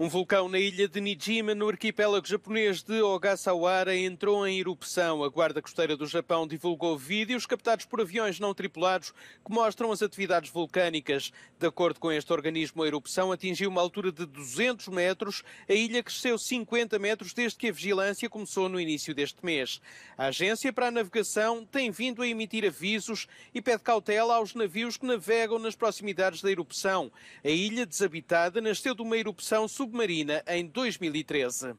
Um vulcão na ilha de Nijima, no arquipélago japonês de Ogasawara, entrou em erupção. A Guarda Costeira do Japão divulgou vídeos captados por aviões não tripulados que mostram as atividades vulcânicas. De acordo com este organismo, a erupção atingiu uma altura de 200 metros. A ilha cresceu 50 metros desde que a vigilância começou no início deste mês. A Agência para a Navegação tem vindo a emitir avisos e pede cautela aos navios que navegam nas proximidades da erupção. A ilha desabitada nasceu de uma erupção sub submarina em 2013.